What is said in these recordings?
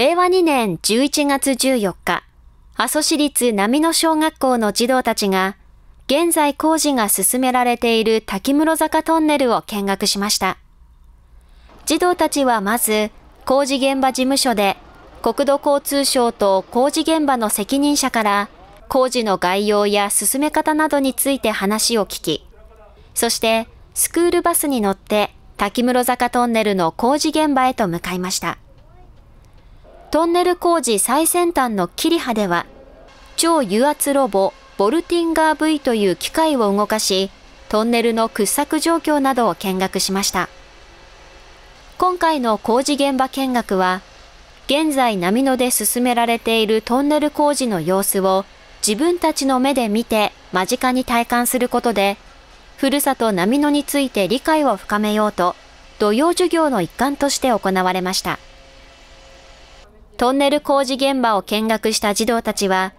令和2年11月14日、阿蘇市立波野小学校の児童たちが、現在工事が進められている滝室坂トンネルを見学しました。児童たちはまず、工事現場事務所で、国土交通省と工事現場の責任者から、工事の概要や進め方などについて話を聞き、そして、スクールバスに乗って、滝室坂トンネルの工事現場へと向かいました。トンネル工事最先端のキリハでは、超油圧ロボボルティンガー V という機械を動かし、トンネルの掘削状況などを見学しました。今回の工事現場見学は、現在波野で進められているトンネル工事の様子を自分たちの目で見て間近に体感することで、ふるさと波野について理解を深めようと、土曜授業の一環として行われました。トンネル工事現場を見学した児童たちは、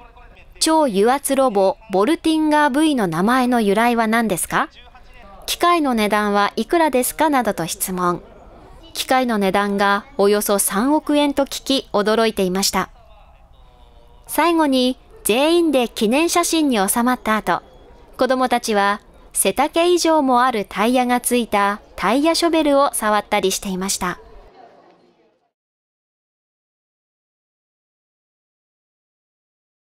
超油圧ロボボルティンガー V の名前の由来は何ですか機械の値段はいくらですかなどと質問。機械の値段がおよそ3億円と聞き驚いていました。最後に全員で記念写真に収まった後、子供たちは背丈以上もあるタイヤがついたタイヤショベルを触ったりしていました。